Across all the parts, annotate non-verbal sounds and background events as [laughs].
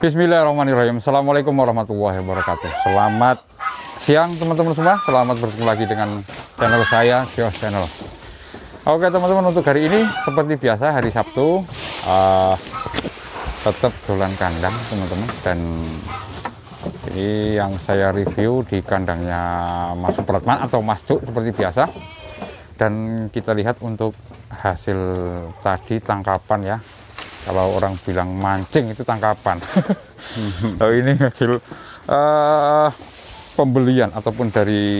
Bismillahirrahmanirrahim. Assalamualaikum warahmatullahi wabarakatuh. Selamat siang teman-teman semua. Selamat bertemu lagi dengan channel saya, Kios Channel. Oke teman-teman untuk hari ini seperti biasa hari Sabtu uh, tetap jualan kandang teman-teman dan ini yang saya review di kandangnya Mas Supratman atau Mas Cuk seperti biasa dan kita lihat untuk hasil tadi tangkapan ya kalau orang bilang mancing itu tangkapan. [laughs] Kalau ini hasil uh, eh, pembelian ataupun dari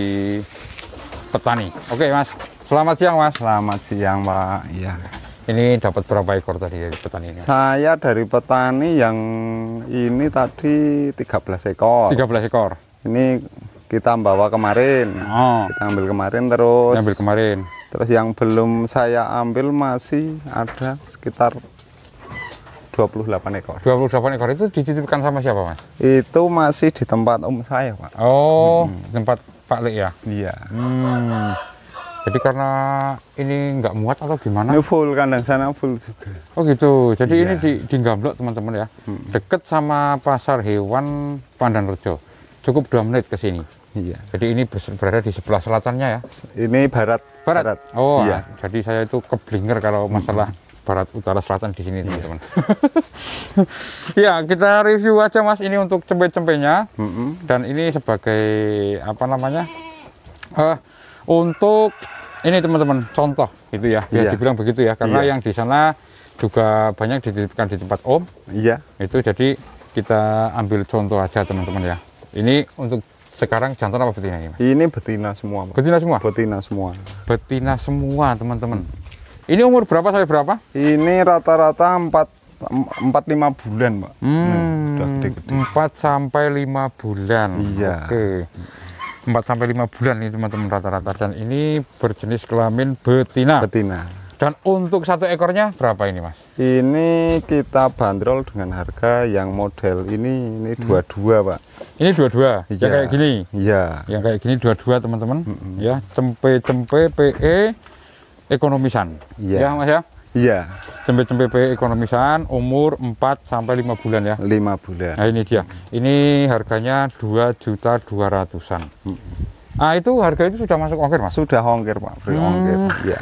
petani. Oke mas, selamat siang mas. Selamat siang pak. Iya. Ini dapat berapa ekor tadi dari petani ini? Saya dari petani yang ini tadi 13 ekor. 13 ekor. Ini kita bawa kemarin. Oh. Kita ambil kemarin terus. Ambil kemarin. Terus yang belum saya ambil masih ada sekitar 28 ekor. 28 ekor itu dititipkan sama siapa, Mas? Itu masih di tempat om saya, Pak. Oh, hmm. di tempat Pak Lek ya? Iya. Hmm. Jadi karena ini nggak muat atau gimana? Ini full kandang sana full juga. Oh gitu. Jadi iya. ini di, di Gamblok teman-teman ya. Hmm. Deket sama pasar hewan Pandan Rejo. Cukup dua menit ke sini. Iya. Jadi ini berada di sebelah selatannya ya? Ini barat. Barat. barat. Oh, iya. jadi saya itu keblinger kalau masalah hmm barat utara selatan di sini teman-teman. [laughs] ya kita review aja mas ini untuk cempe-cempenya mm -hmm. dan ini sebagai apa namanya uh, untuk ini teman-teman contoh itu ya. Ya dibilang begitu ya karena yeah. yang di sana juga banyak dititipkan di tempat om. Iya. Yeah. Itu jadi kita ambil contoh aja teman-teman ya. Ini untuk sekarang jantan apa betina ini? Ini betina semua. Betina semua. Betina semua. Betina semua teman-teman. Ini umur berapa sampai berapa? Ini rata-rata 4 empat lima bulan, Pak. Hmm, Empat sampai lima bulan. Iya. Oke. Empat sampai lima bulan ini teman-teman rata-rata dan ini berjenis kelamin betina. Betina. Dan untuk satu ekornya berapa ini, Mas? Ini kita bandrol dengan harga yang model ini ini dua hmm. dua Pak. Ini dua dua ya. yang iya. kayak gini. Iya. Yang kayak gini dua dua teman-teman. Hmm. Ya, cempe cempe PE ekonomisan. Iya. Ya, Mas ya? Iya. Cempe-cempe ekonomisan umur 4 sampai 5 bulan ya. 5 bulan. Nah, ini dia. Ini harganya 2 juta 200-an. Ah, itu harga itu sudah masuk ongkir, Mas? Sudah ongkir, Pak. Free hmm. ongkir. Iya.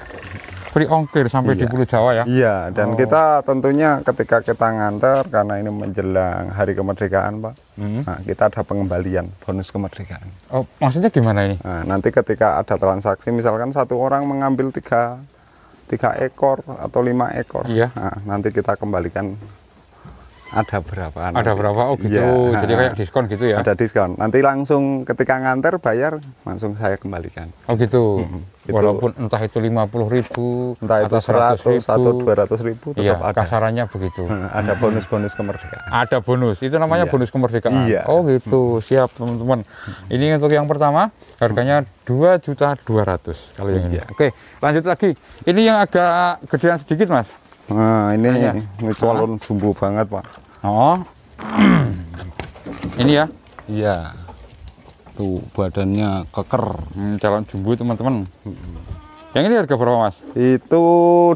Free ongkir sampai iya. di Pulau Jawa ya. Iya, dan oh. kita tentunya ketika kita nganter karena ini menjelang hari kemerdekaan, Pak Hmm. Nah, kita ada pengembalian bonus kemerdekaan. Oh, maksudnya gimana ini? Nah, nanti ketika ada transaksi, misalkan satu orang mengambil tiga, tiga ekor atau lima ekor, iya. nah, nanti kita kembalikan ada berapa ada berapa oh gitu ya, jadi kayak diskon gitu ya ada diskon nanti langsung ketika nganter bayar langsung saya kembalikan oh gitu -hmm. walaupun itu, entah itu lima puluh ribu entah itu seratus atau dua ratus ribu iya, ada kasarannya begitu ada bonus bonus kemerdekaan ada bonus itu namanya ya. bonus kemerdekaan ya. oh gitu -hmm. siap teman-teman ini untuk yang pertama harganya dua juta dua ratus kalau yang ini iya. ini oke lanjut lagi ini yang agak gedean sedikit mas Nah, ini Hanya. ini calon ah. banget, Pak. Oh. [clears throat] ini ya? Iya. Tuh, badannya keker. Hmm, calon jumbo, teman-teman. Yang ini harga berapa, Mas? Itu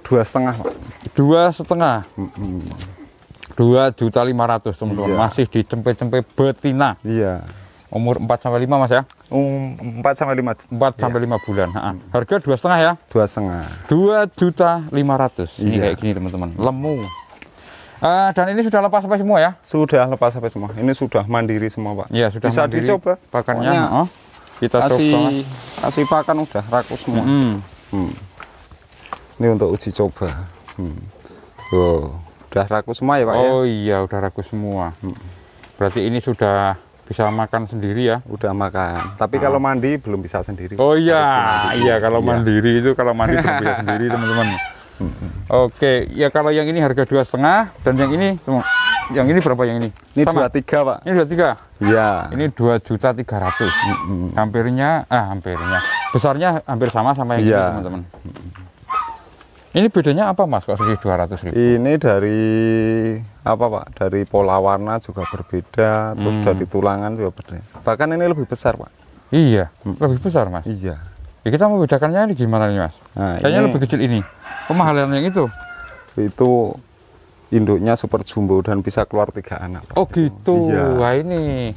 dua setengah, Pak. Dua setengah. Dua juta lima ratus, teman-teman. Iya. Masih dicempe-cempe betina. Iya. Umur 4 sampai 5 Mas ya? Um, 4 sampai 5. 4 sampai iya. 5 bulan, ha -ha. Harga 2,5 ya? 2,5. 2.500. Ini iya. kayak gini teman-teman. Lemu. Uh, dan ini sudah lepas sampai semua ya? Sudah lepas sampai semua. Ini sudah mandiri semua, Pak. Iya, sudah Bisa mandiri. dicoba. Pakannya, oh, kita kasih, coba. Kasih pakan udah rakus semua. Hmm. Hmm. Ini untuk uji coba. Hmm. Wow, udah rakus semua ya, Pak ya? Oh ya? iya, udah rakus semua. Hmm. Berarti ini sudah bisa makan sendiri ya udah makan tapi ah. kalau mandi belum bisa sendiri oh iya iya kalau iya. mandiri itu kalau mandi belum bisa sendiri [laughs] teman-teman hmm, hmm. Oke, ya kalau yang ini harga dua setengah dan yang ini, yang ini berapa yang ini? Ini dua tiga pak. Ini dua tiga. Ya. Ini dua juta tiga ratus. Hmm, hampirnya, ah hampirnya, besarnya hampir sama sama yang ya. ini iya. teman-teman. Ini bedanya apa mas kalau sisi 200 ribu? Ini dari apa pak? Dari pola warna juga berbeda, hmm. terus dari tulangan juga berbeda. Bahkan ini lebih besar pak. Iya, lebih besar mas. Iya. Ya, kita membedakannya ini gimana nih mas? Nah, Kayaknya ini, lebih kecil ini. Kemahalan yang itu? Itu induknya super jumbo dan bisa keluar tiga anak. Pak. Oh gitu. Iya. Wah ini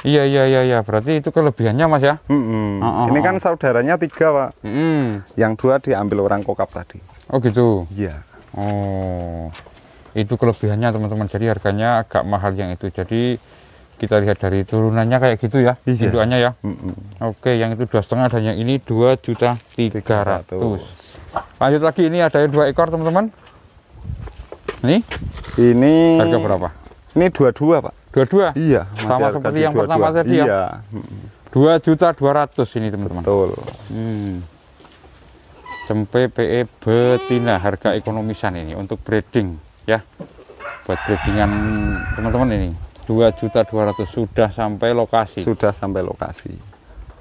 Iya iya iya iya berarti itu kelebihannya mas ya. Mm -hmm. oh, oh, Ini kan saudaranya tiga pak. -hmm. Yang dua diambil orang kokap tadi. Oh gitu. Iya. Oh itu kelebihannya teman-teman jadi harganya agak mahal yang itu jadi kita lihat dari turunannya kayak gitu ya iya. induannya ya. Mm -hmm. Oke yang itu dua setengah dan yang ini dua juta tiga ratus. Lanjut lagi ini ada dua ekor teman-teman. Ini? Ini. Harga berapa? Ini dua dua pak. Dua-dua? Iya. Sama seperti yang dua pertama tadi ya? iya. dua juta dua ratus ini teman-teman. Betul. Hmm. Cempe PE betina harga ekonomisan ini untuk breeding ya. Buat breedingan teman-teman ini. dua juta dua ratus sudah sampai lokasi. Sudah sampai lokasi.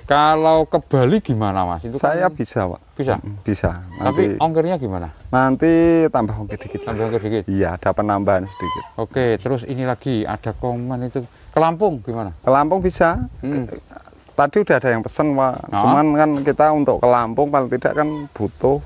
Kalau ke Bali gimana mas? Itu kan saya kan bisa pak. Bisa. Bisa. Nanti, Tapi ongkirnya gimana? Nanti tambah ongkir dikit. Tambah ongkir dikit. Iya, ada penambahan sedikit. Oke, terus ini lagi ada komen itu ke Lampung gimana? Ke Lampung bisa. Hmm. Tadi udah ada yang pesen pak. Nah. Cuman kan kita untuk ke Lampung paling tidak kan butuh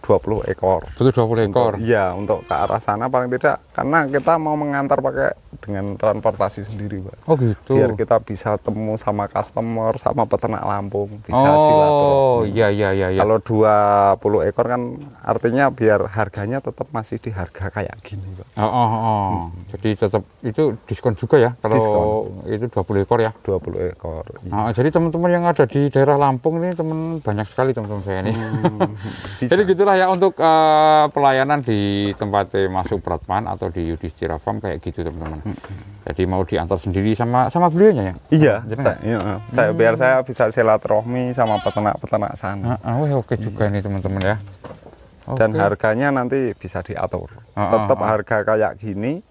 20 ekor. Butuh 20 ekor. Iya, untuk, untuk ke arah sana paling tidak karena kita mau mengantar pakai dengan transportasi sendiri pak. Oh gitu. Biar kita bisa temu sama customer, sama peternak Lampung, bisa oh, iya Oh iya iya iya. Kalau 20 ekor kan artinya biar harganya tetap masih di harga kayak gini pak. Oh oh. oh. Hmm. Jadi tetap itu diskon juga ya kalau diskon. itu 20 ekor ya. 20 ekor. Iya. Nah, jadi teman-teman yang ada di daerah Lampung ini teman banyak sekali teman-teman saya ini. Hmm, [laughs] jadi gitulah ya untuk uh, pelayanan di tempat Masuk Pratman atau atau di Yudhistira Farm kayak gitu teman-teman. Hmm. Jadi mau diantar sendiri sama sama beliaunya ya? Iya. Saya, iya, iya, saya hmm. biar saya bisa silaturahmi sama peternak-peternak sana. Ah, oh, oke juga hmm. ini teman-teman ya. Okay. Dan harganya nanti bisa diatur. Ah, Tetap ah, ah. harga kayak gini,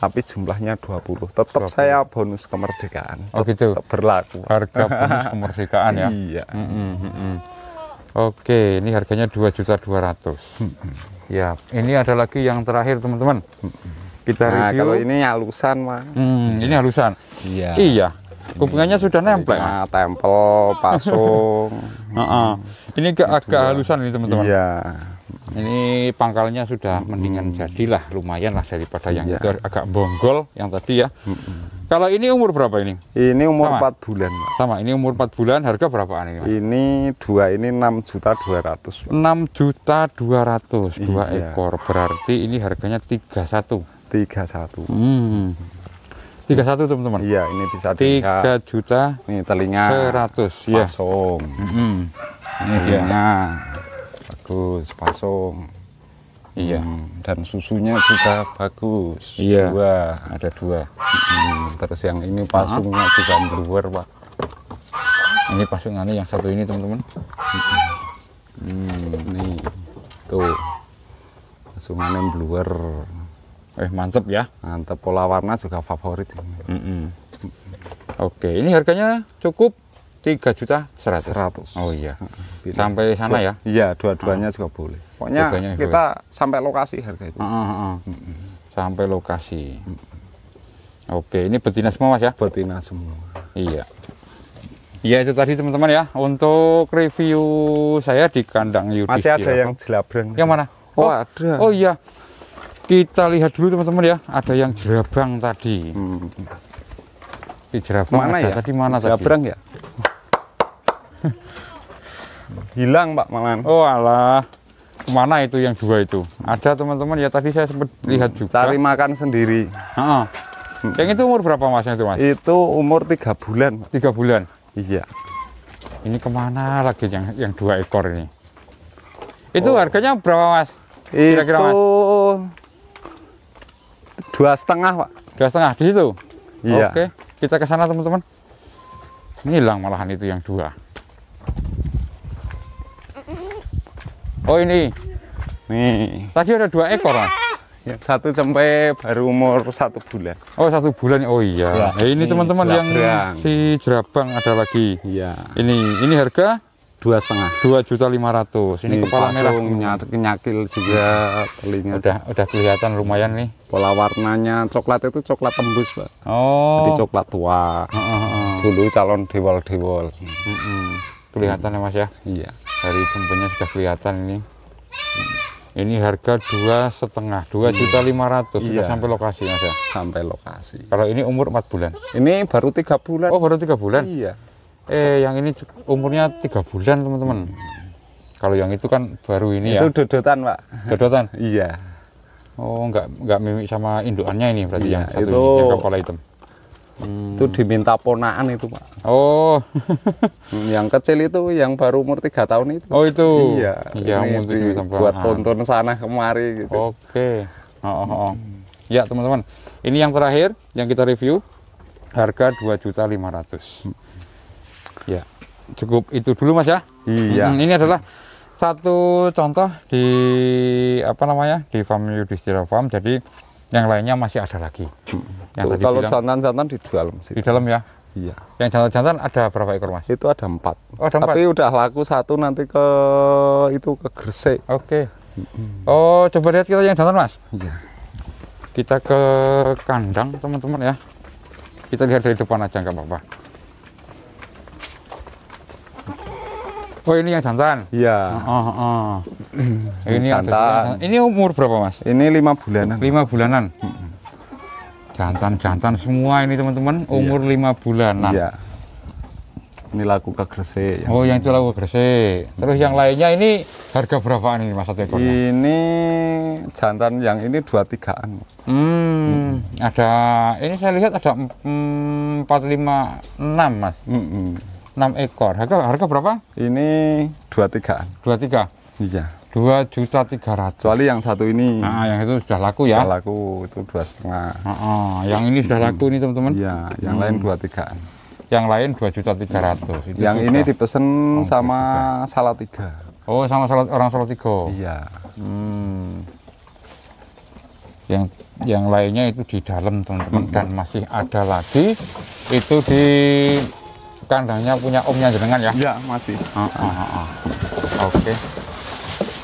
tapi jumlahnya 20. Tetap 20. saya bonus kemerdekaan. Oh gitu. Tetap berlaku. Harga bonus [laughs] kemerdekaan ya. Iya. Hmm, hmm, hmm, hmm. Oke, ini harganya 2.200. Hmm. Ya, ini ada lagi yang terakhir, teman-teman. Kita nah, review. kalau ini halusan, Mas. Hmm, ini iya. halusan. Iya. Iya. Kupingannya sudah nempel. Nah, tempel, pasung. uh [laughs] -uh. Ini agak, agak halusan ini, teman-teman. Iya. -teman. Ini pangkalnya sudah mendingan hmm. jadilah, lumayan lah daripada yang ya. itu agak bonggol yang tadi ya. Hmm. Kalau ini umur berapa ini? Ini umur Sama. 4 bulan. Pak. Sama, ini umur 4 bulan, harga berapaan ini? Pak? Ini dua ini 6 juta 200. Pak. 6 juta 200, dua iya. ekor. Berarti ini harganya 31. 31. Hmm. 31 teman-teman. Iya, ini bisa dilihat. 3 juta. Ini telinga. 100 ya. Pasung. -hmm. Ini dia. Nah bagus pasung iya hmm, dan susunya juga bagus iya dua ada dua hmm, terus yang ini pasungnya Aha. juga brewer pak ini pasungannya yang satu ini teman-teman hmm, nih tuh pasungannya brewer eh mantep ya mantep pola warna juga favorit mm -mm. oke ini harganya cukup tiga juta seratus oh iya pilih. Sampai sana ya? Iya, dua-duanya ah. juga boleh. Pokoknya kita boleh. sampai lokasi harga itu. Ah, ah, ah. Sampai lokasi. Oke, ini betina semua mas ya? Betina semua. Iya. Iya itu tadi teman-teman ya untuk review saya di kandang Yudi. Masih ada yang jelabrang. Yang mana? Oh, oh ada. Oh iya. Kita lihat dulu teman-teman ya. Ada yang jerabang tadi. Hmm. Di jerabang mana ada. ya? Tadi mana jerabang tadi? Jerabang ya? [laughs] hilang Pak Malan. Oh alah, kemana itu yang dua itu? Ada teman-teman ya tadi saya sempat lihat juga. Cari makan sendiri. Uh -uh. Yang itu umur berapa masnya itu mas? Itu umur tiga bulan. Tiga bulan. Iya. Ini kemana lagi yang yang dua ekor ini? Itu oh. harganya berapa mas? Kira-kira mas? Dua setengah pak. Dua setengah di situ. Iya. Oke, kita ke sana teman-teman. Ini hilang malahan itu yang dua. oh ini nih tadi ada dua ekor Ya, satu sampai baru umur satu bulan oh satu bulan oh iya ya, ini teman-teman yang si jerabang ada lagi iya ini ini harga dua setengah dua juta lima ratus ini, kepala merah nyakil juga telinga udah udah kelihatan lumayan nih pola warnanya coklat itu coklat tembus pak oh di coklat tua oh, oh, oh. dulu calon dewal dewal Kelihatan ya ya mas ya iya dari tempenya sudah kelihatan ini ini harga dua setengah dua iya. juta lima ratus sudah iya. sampai lokasi mas ya sampai lokasi kalau ini umur empat bulan ini baru tiga bulan oh baru tiga bulan iya eh yang ini umurnya tiga bulan teman-teman hmm. kalau yang itu kan baru ini itu ya itu dodotan pak dodotan iya oh nggak nggak mimik sama indukannya ini berarti iya, yang satu itu ini, yang kepala hitam Hmm. Itu diminta ponaan itu Pak. Oh. [laughs] yang kecil itu yang baru umur tiga tahun itu. Oh itu. Iya. Ya, Ini buat tonton sana kemari gitu. Oke. Oh, oh, oh. Ya teman-teman. Ini yang terakhir yang kita review harga dua juta lima ratus. Ya cukup itu dulu mas ya. Iya. Hmm, ini adalah satu contoh di apa namanya di farm Yudhistira Farm. Jadi yang lainnya masih ada lagi. Yang Tuh, kalau jantan-jantan di dalam. sih. Di dalam ya. Iya. Yang jantan-jantan ada berapa ekor mas? Itu ada empat. Oh, ada empat. Tapi udah laku satu nanti ke itu ke Gresik. Oke. Okay. Oh coba lihat kita yang jantan mas. Iya. Kita ke kandang teman-teman ya. Kita lihat dari depan aja nggak apa-apa. Oh ini yang jantan? Iya. Oh, oh, oh. Ini jantan. Ini umur berapa mas? Ini lima bulanan. Lima bulanan. Jantan-jantan semua ini teman-teman iya. umur iya. lima bulanan. Iya. Ini laku ke Gresik. Ya. Oh yang itu laku Gresik. Terus yang lainnya ini harga berapa ini mas satu ekornya? Ini jantan yang ini dua tigaan. Hmm, hmm. Ada ini saya lihat ada mm, empat lima enam mas. hmm 6 ekor. Harga harga berapa? Ini 23. 23. Iya. 2 juta 300. Kecuali yang satu ini. Nah, yang itu sudah laku ya. Sudah laku itu 2,5. Heeh, Uh -uh. yang ini sudah laku hmm. nih teman-teman. Iya, -teman. yang hmm. lain 23. Yang lain 2 hmm. juta 300. ratus. Yang juga. ini dipesan oh, sama salah tiga. Oh, sama salah orang salah tiga. Iya. Hmm. Yang yang lainnya itu di dalam teman-teman hmm. dan masih ada lagi itu di kandangnya punya omnya jenengan ya? Iya, masih. Ah, ah, ah, ah. Oke. Okay.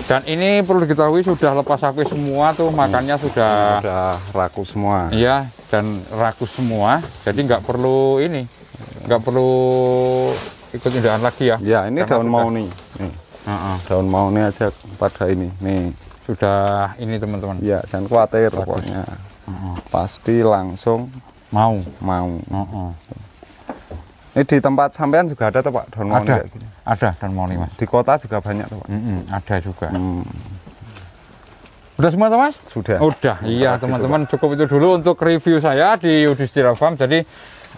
Dan ini perlu diketahui sudah lepas sapi semua tuh hmm. makannya sudah sudah rakus semua. Iya, dan rakus semua. Jadi nggak perlu ini. nggak perlu ikut indahan lagi ya. Iya. ini daun mau nih. Nih. Uh -uh. Daun nih aja pada ini. Nih. Sudah ini teman-teman. Iya, jangan khawatir pokoknya. Uh -uh. Pasti langsung mau mau. Uh -uh. Ini di tempat sampean juga ada Pak daun moni ada. Ada daun moni Mas. Di kota juga banyak Pak. Mm -mm, ada juga. Hmm. Sudah Udah semua Mas? Sudah. Sudah iya teman-teman gitu, cukup itu dulu untuk review saya di Yudhistira Farm. Jadi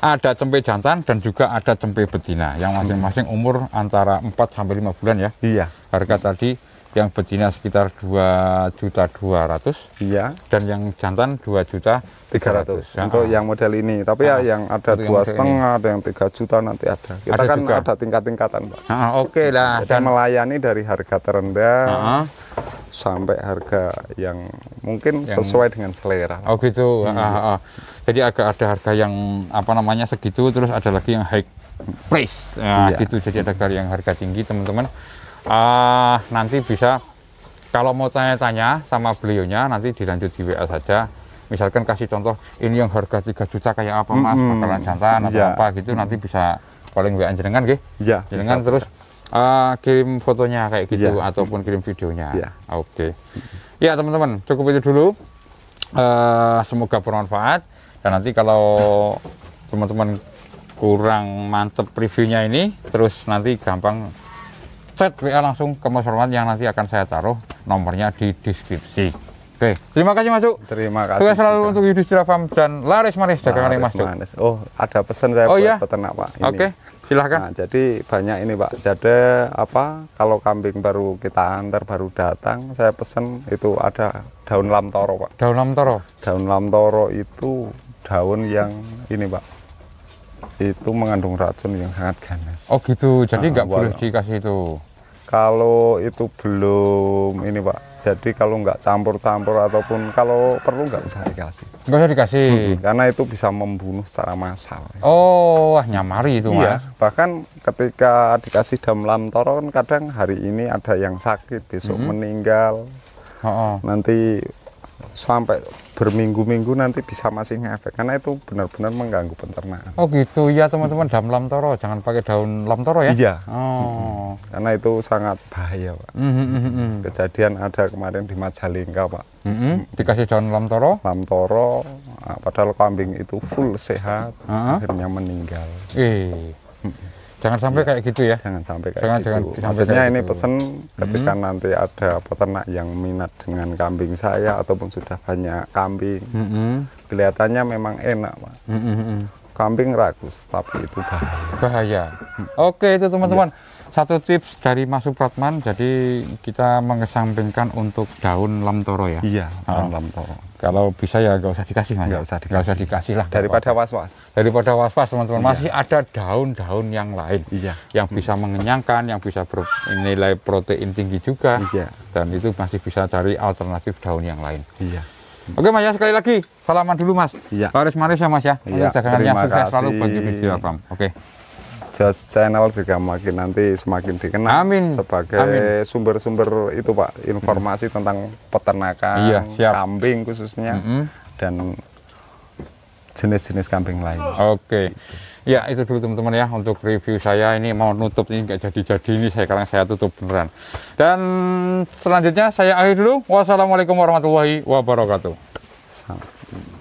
ada cempe jantan dan juga ada cempe betina yang masing-masing umur antara 4 sampai 5 bulan ya. Iya. Harga tadi yang betina sekitar dua juta dua ratus, iya dan yang jantan dua juta tiga ratus. untuk ya. yang model ini tapi ah, ya yang ada dua setengah ada yang tiga juta nanti ada kita ada kan juga. ada tingkat-tingkatan Pak ah, oke okay lah Jadi dan melayani dari harga terendah ah, sampai harga yang mungkin yang, sesuai dengan selera oh gitu hmm. ah, ah. jadi agak ada harga yang apa namanya segitu terus ada lagi yang high price nah, iya. gitu jadi ada yang harga tinggi teman-teman uh, nanti bisa kalau mau tanya-tanya sama beliaunya nanti dilanjut di WA saja misalkan kasih contoh ini yang harga 3 juta kayak apa mas mm -hmm. bakalan jantan atau yeah. apa gitu nanti bisa paling WA jenengan gih yeah, jenengan bisa, terus Uh, kirim fotonya kayak gitu yeah. ataupun kirim videonya yeah. Iya. oke okay. ya teman-teman cukup itu dulu uh, semoga bermanfaat dan nanti kalau teman-teman kurang mantep reviewnya ini terus nanti gampang chat WA langsung ke Mas Format yang nanti akan saya taruh nomornya di deskripsi. Oke, terima kasih Mas Cuk. Terima kasih. Sukses selalu juga. untuk Yudhistira Farm dan laris manis jaga laris Mas Uk. Manis. Oh, ada pesan saya oh, buat iya? peternak Pak. Oke, Oke, silahkan. Nah, jadi banyak ini Pak. Jadi apa? Kalau kambing baru kita antar baru datang, saya pesan itu ada daun lamtoro Pak. Daun lamtoro. Daun lamtoro itu daun yang ini Pak itu mengandung racun yang sangat ganas. Oh gitu, jadi ah, nggak nah, boleh ya. dikasih itu. Kalau itu belum ini pak, jadi kalau nggak campur-campur ataupun kalau perlu nggak usah dikasih. Nggak usah dikasih. Hmm, karena itu bisa membunuh secara massal. Oh, wah nyamari itu iya, Bahkan ketika dikasih dalam toron, kan kadang hari ini ada yang sakit, besok -hmm. meninggal. Oh, oh. Nanti sampai berminggu-minggu nanti bisa masih ngefek karena itu benar-benar mengganggu penternakan. Oh gitu ya teman-teman daun lamtoro jangan pakai daun lamtoro ya. Iya. Oh. Karena itu sangat bahaya pak. Mm-hmm. mm-hmm mm. Kejadian ada kemarin di Majalengka pak. Mm-hmm. Dikasih daun lamtoro. Lamtoro nah, padahal kambing itu full sehat uh-huh. akhirnya meninggal. Eh. Jangan sampai ya. kayak gitu ya. Jangan sampai kayak jangan, gitu. Jangan, jangan Maksudnya ini gitu. pesan ketika -hmm. nanti ada peternak yang minat dengan kambing saya ataupun sudah banyak kambing. -hmm. Kelihatannya memang enak, Pak. -hmm. hmm, hmm. Kambing rakus, tapi itu bahaya. Bahaya. Oke, itu teman-teman. Ya satu tips dari Mas Supratman, jadi kita mengesampingkan untuk daun lamtoro ya. Iya, ah. daun lamtoro. Kalau bisa ya nggak usah dikasih Nggak usah dikasih. usah dikasih lah. Daripada was-was. Daripada was-was teman-teman. Iya. Masih ada daun-daun yang lain. Iya. Yang bisa hmm. mengenyangkan, yang bisa nilai protein tinggi juga. Iya. Dan itu masih bisa cari alternatif daun yang lain. Iya. Oke Mas ya sekali lagi salaman dulu Mas. Iya. Paris-maris ya Mas ya. Iya. terima kasih. selalu bagi Farm. Oke. Saya Channel juga makin nanti semakin dikenal Amin. sebagai sumber-sumber itu Pak informasi hmm. tentang peternakan iya, kambing khususnya -hmm. dan jenis-jenis kambing lain. Oke. Okay. Ya, itu dulu teman-teman ya untuk review saya ini mau nutup ini nggak jadi-jadi ini saya sekarang saya tutup beneran. Dan selanjutnya saya akhir dulu. Wassalamualaikum warahmatullahi wabarakatuh. Salam.